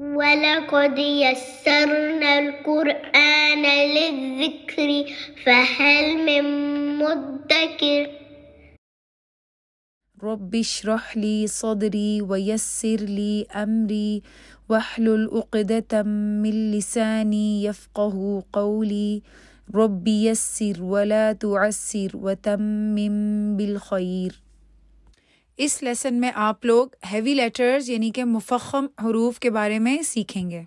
ولقد يسرنا القرآن للذكر فهل من مدكر رب اشرح لي صدري ويسر لي أمري واحلل عقدة من لساني يفقه قولي رب يسر ولا تعسر وتمم بالخير इस लेसन में आप लोग हैवी लेटर्स यानी कि मुफ़म हरूफ के बारे में सीखेंगे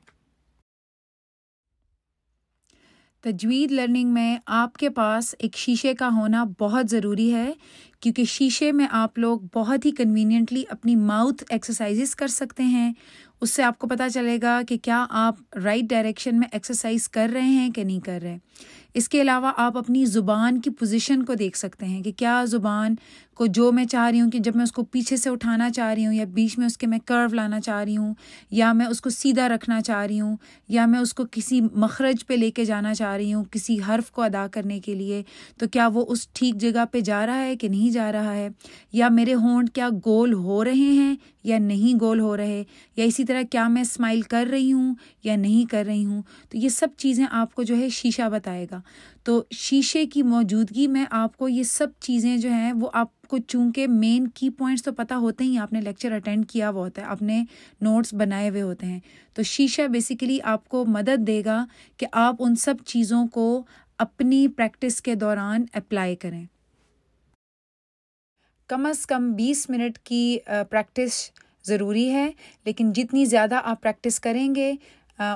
तजवीद लर्निंग में आपके पास एक शीशे का होना बहुत ज़रूरी है क्योंकि शीशे में आप लोग बहुत ही कन्वीनियंटली अपनी माउथ एक्सरसाइजेस कर सकते हैं उससे आपको पता चलेगा कि क्या आप राइट right डायरेक्शन में एक्सरसाइज कर रहे हैं कि नहीं कर रहे हैं इसके अलावा आप अपनी ज़ुबान की पोजीशन को देख सकते हैं कि क्या ज़ुबान को जो मैं चाह रही हूँ कि जब मैं उसको पीछे से उठाना चाह रही हूँ या बीच में उसके मैं कर्व लाना चाह रही हूँ या मैं उसको सीधा रखना चाह रही हूँ या मैं उसको किसी मखरज पे लेके जाना चाह रही हूँ किसी हर्फ को अदा करने के लिए तो क्या वो उस ठीक जगह पर जा रहा है कि नहीं जा रहा है या मेरे होंड क्या गोल हो रहे हैं या नहीं गोल हो रहे या इसी तरह क्या मैं स्माइल कर रही हूँ या नहीं कर रही हूँ तो ये सब चीज़ें आपको जो है शीशा बताएगा तो शीशे की मौजूदगी में आपको ये सब चीज़ें जो हैं वो आपको चूंकि मेन की पॉइंट्स तो पता होते ही आपने लेक्चर अटेंड किया हुआ होता है आपने नोट्स बनाए हुए होते हैं तो शीशा बेसिकली आपको मदद देगा कि आप उन सब चीज़ों को अपनी प्रैक्टिस के दौरान अप्लाई करें कम अज़ कम बीस मिनट की प्रैक्टिस ज़रूरी है लेकिन जितनी ज़्यादा आप प्रैक्टिस करेंगे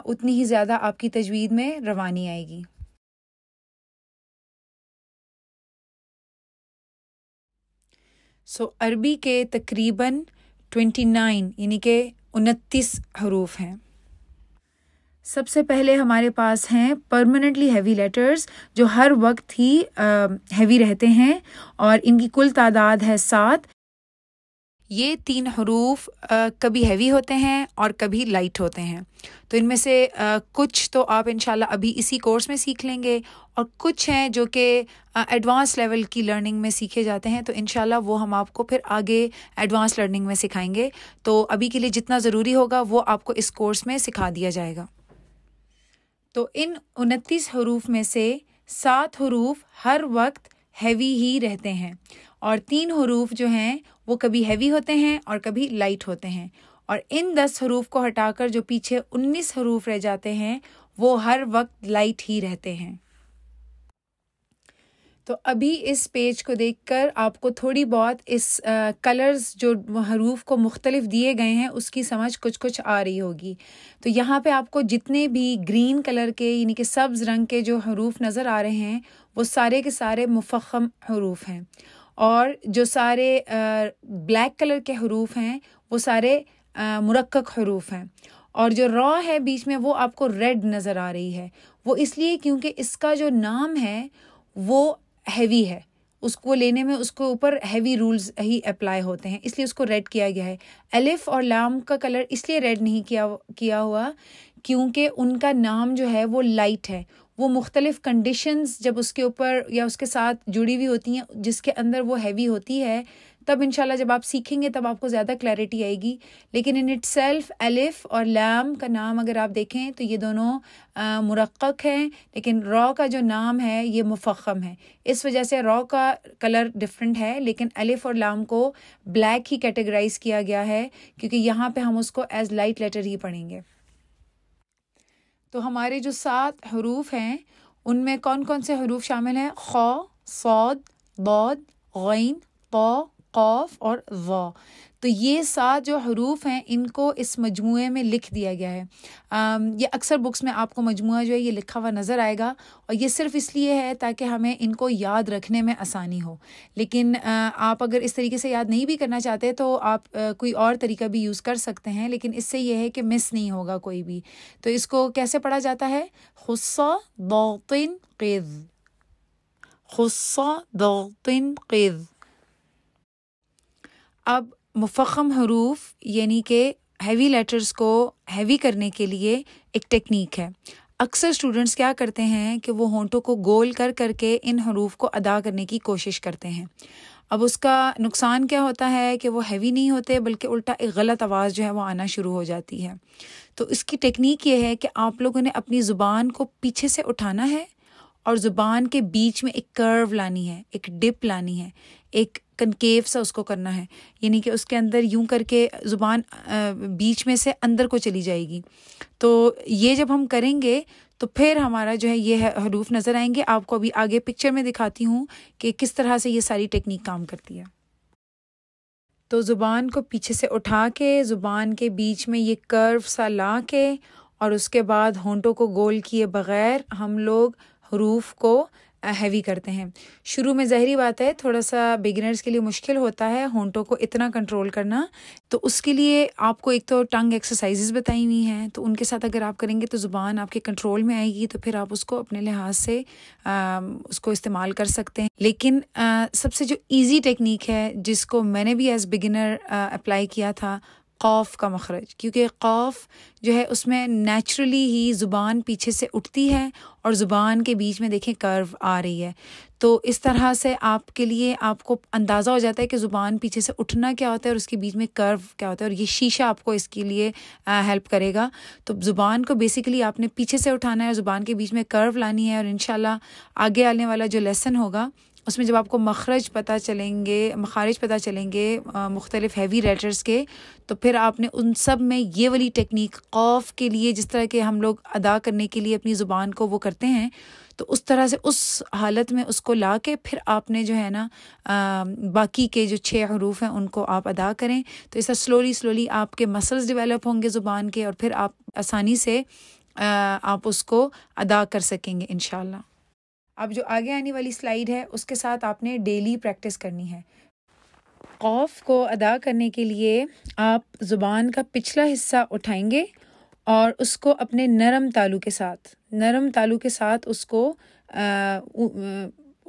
उतनी ही ज़्यादा आपकी तजवीद में रवानी आएगी सो so, अरबी के तकरीबन ट्वेंटी नाइन यानी के उनतीस हरूफ हैं सबसे पहले हमारे पास हैं परमानेंटली हैवी लेटर्स जो हर वक्त ही हैवी रहते हैं और इनकी कुल तादाद है सात ये तीन हरूफ कभी हैवी होते हैं और कभी लाइट होते हैं तो इनमें से आ, कुछ तो आप इन अभी इसी कोर्स में सीख लेंगे और कुछ हैं जो कि एडवांस लेवल की लर्निंग में सीखे जाते हैं तो इन वो हम आपको फिर आगे एडवांस लर्निंग में सिखाएंगे तो अभी के लिए जितना ज़रूरी होगा वो आपको इस कोर्स में सिखा दिया जाएगा तो इन उनतीस हरूफ में से सात हरूफ हर वक्त हैवी ही रहते हैं और तीन हरूफ जो हैं वो कभी हैवी होते हैं और कभी लाइट होते हैं और इन दस हरूफ को हटाकर जो पीछे उन्नीस हरूफ रह जाते हैं वो हर वक्त लाइट ही रहते हैं तो अभी इस पेज को देखकर आपको थोड़ी बहुत इस आ, कलर्स जो हरूफ को मुख्तलिफ दिए गए हैं उसकी समझ कुछ कुछ आ रही होगी तो यहाँ पे आपको जितने भी ग्रीन कलर के यानी कि सब्ज़ रंग के जो हरूफ नज़र आ रहे हैं वो सारे के सारे मुफ़म हरूफ हैं और जो सारे ब्लैक कलर के हरूफ हैं वो सारे मुरक्क हरूफ हैं और जो रॉ है बीच में वो आपको रेड नज़र आ रही है वो इसलिए क्योंकि इसका जो नाम है वो हैवी है उसको लेने में उसके ऊपर हैवी रूल्स ही अप्लाई होते हैं इसलिए उसको रेड किया गया है एलिफ और लाम का कलर इसलिए रेड नहीं किया किया हुआ क्योंकि उनका नाम जो है वो लाइट है वो मुख्तलिफ़ कंडीशंस जब उसके ऊपर या उसके साथ जुड़ी हुई होती हैं जिसके अंदर वो हैवी होती है तब इनशाला जब आप सीखेंगे तब आपको ज़्यादा क्लैरिटी आएगी लेकिन इन इट सेल्फ एलिफ और लैम का नाम अगर आप देखें तो ये दोनों मुरक्क हैं लेकिन रॉ का जो नाम है ये मुफ़म है इस वजह से रॉ का कलर डिफरेंट है लेकिन एलिफ और लाम को ब्लैक ही कैटेगराइज किया गया है क्योंकि यहाँ पे हम उसको एज लाइट लेटर ही पढ़ेंगे तो हमारे जो सात हरूफ हैं उनमें कौन कौन से हरूफ शामिल हैं खौ सौद बौद गैन पौ कौफ और व तो ये सात जो हरूफ हैं इनको इस मजमू में लिख दिया गया है ये अक्सर बुक्स में आपको मजमू जो है ये लिखा हुआ नज़र आएगा और ये सिर्फ इसलिए है ताकि हमें इनको याद रखने में आसानी हो लेकिन आप अगर इस तरीके से याद नहीं भी करना चाहते तो आप कोई और तरीका भी यूज़ कर सकते हैं लेकिन इससे यह है कि मिस नहीं होगा कोई भी तो इसको कैसे पढ़ा जाता है खुस्सा खुस्सा अब मुफ़म हरूफ यानी कि हैवी लेटर्स को हैवी करने के लिए एक टेक्निक है अक्सर स्टूडेंट्स क्या करते हैं कि वो होंठों को गोल कर करके इन हरूफ को अदा करने की कोशिश करते हैं अब उसका नुकसान क्या होता है कि वो हैवी नहीं होते बल्कि उल्टा एक गलत आवाज़ जो है वो आना शुरू हो जाती है तो इसकी टेक्निक ये है कि आप लोगों ने अपनी ज़ुबान को पीछे से उठाना है और ज़ुबान के बीच में एक कर्व लानी है एक डिप लानी है एक कनकेव सा उसको करना है यानी कि उसके अंदर यूं करके ज़ुबान बीच में से अंदर को चली जाएगी तो ये जब हम करेंगे तो फिर हमारा जो है ये हरूफ नज़र आएंगे आपको अभी आगे पिक्चर में दिखाती हूँ कि किस तरह से ये सारी टेक्निक काम करती है तो ज़ुबान को पीछे से उठा के ज़ुबान के बीच में ये कर्व सा ला के और उसके बाद होंटों को गोल किए बग़ैर हम लोग हरूफ को हैवी करते हैं शुरू में जहरी बात है थोड़ा सा बिगिनर्स के लिए मुश्किल होता है होंटों को इतना कंट्रोल करना तो उसके लिए आपको एक तो टंग एक्सरसाइजेज बताई हुई हैं तो उनके साथ अगर आप करेंगे तो ज़ुबान आपके कंट्रोल में आएगी तो फिर आप उसको अपने लिहाज से आ, उसको इस्तेमाल कर सकते हैं लेकिन आ, सबसे जो ईजी टेक्निक है जिसको मैंने भी एज़ बिगिनर अप्लाई किया था कौफ का मखरज क्योंकि कौफ जो है उसमें नेचुरली ही ज़ुबान पीछे से उठती है और ज़ुबान के बीच में देखें कर्व आ रही है तो इस तरह से आपके लिए आपको अंदाज़ा हो जाता है कि ज़ुबान पीछे से उठना क्या होता है और उसके बीच में कर्व क्या होता है और ये शीशा आपको इसके लिए हेल्प करेगा तो ज़ुबान को बेसिकली आपने पीछे से उठाना है और ज़ुबान के बीच में कर्व लानी है और इन आगे आने वाला जो लेसन होगा उसमें जब आपको मखरज पता चलेंगे मखारज पता चलेंगे मुख्तलिफ हैवी लेटर्स के तो फिर आपने उन सब में ये वाली टेक्निक खौफ के लिए जिस तरह के हम लोग अदा करने के लिए अपनी ज़ुबान को वो करते हैं तो उस तरह से उस हालत में उसको ला के फिर आपने जो है ना आ, बाकी के जो छः हरूफ हैं उनको आप अदा करें तो इस तरह स्लोली स्लोली आपके मसल्स डेवलप होंगे ज़ुबान के और फिर आप आसानी से आ, आप उसको अदा कर सकेंगे इन अब जो आगे आने वाली स्लाइड है उसके साथ आपने डेली प्रैक्टिस करनी है कौफ़ को अदा करने के लिए आप ज़ुबान का पिछला हिस्सा उठाएंगे और उसको अपने नरम तालू के साथ नरम तालू के साथ उसको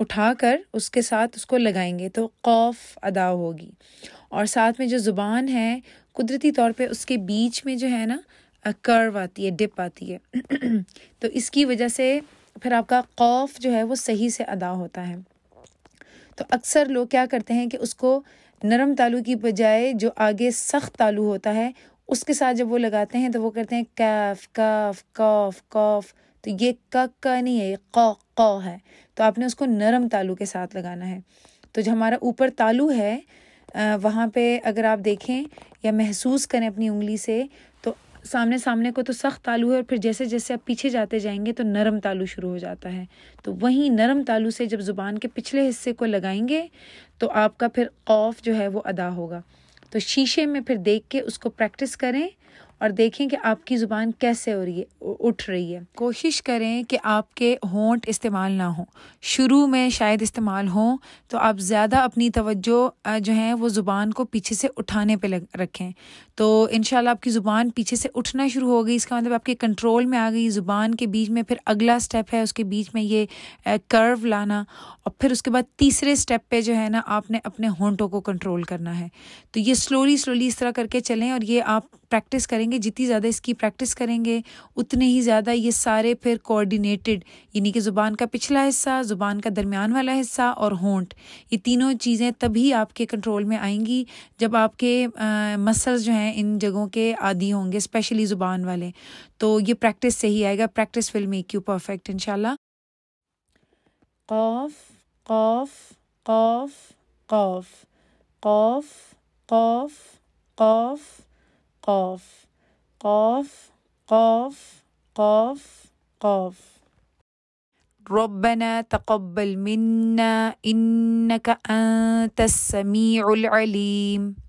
उठा कर उसके साथ उसको लगाएंगे तो कौफ अदा होगी और साथ में जो ज़ुबान है कुदरती तौर पे उसके बीच में जो है ना कर्व आती है डिप आती है तो इसकी वजह से फिर आपका कौफ जो है वो सही से अदा होता है तो अक्सर लोग क्या करते हैं कि उसको नरम तालू की बजाय जो आगे सख्त तालू होता है उसके साथ जब वो लगाते हैं तो वो करते हैं कैफ कफ काफ कौफ तो ये क क नहीं है ये क क है तो आपने उसको नरम तालू के साथ लगाना है तो जो हमारा ऊपर तालू है वहाँ पे अगर आप देखें या महसूस करें अपनी उंगली से तो सामने सामने को तो सख्त तालू है और फिर जैसे जैसे आप पीछे जाते जाएंगे तो नरम तालू शुरू हो जाता है तो वहीं नरम तालू से जब ज़ुबान के पिछले हिस्से को लगाएंगे तो आपका फिर खौफ जो है वो अदा होगा तो शीशे में फिर देख के उसको प्रैक्टिस करें और देखें कि आपकी ज़ुबान कैसे हो रही है उठ रही है कोशिश करें कि आपके होंठ इस्तेमाल ना हो शुरू में शायद इस्तेमाल हो तो आप ज़्यादा अपनी तवज्जो जो है वो ज़ुबान को पीछे से उठाने पे लग रखें तो इन आपकी ज़ुबान पीछे से उठना शुरू हो गई इसका मतलब आपके कंट्रोल में आ गई ज़ुबान के बीच में फिर अगला स्टेप है उसके बीच में ये कर्व लाना और फिर उसके बाद तीसरे स्टेप पर जो है ना आपने अपने होंटों को कंट्रोल करना है तो ये स्लोली स्लोली इस तरह करके चलें और ये आप प्रैक्टिस करेंगे जितनी ज़्यादा इसकी प्रैक्टिस करेंगे उतने ही ज़्यादा ये सारे फिर कोऑर्डिनेटेड यानी कि ज़ुबान का पिछला हिस्सा ज़ुबान का दरमियान वाला हिस्सा और होंठ ये तीनों चीज़ें तभी आपके कंट्रोल में आएंगी जब आपके मसल्स जो हैं इन जगहों के आदि होंगे स्पेशली ज़ुबान वाले तो ये प्रैक्टिस से ही आएगा practice will make you perfect in कौफ कौफ कौफ कौफ कौफ कौफ قاف قاف قاف قاف قاف ربنا تقبل منا إنك أنت السميع العليم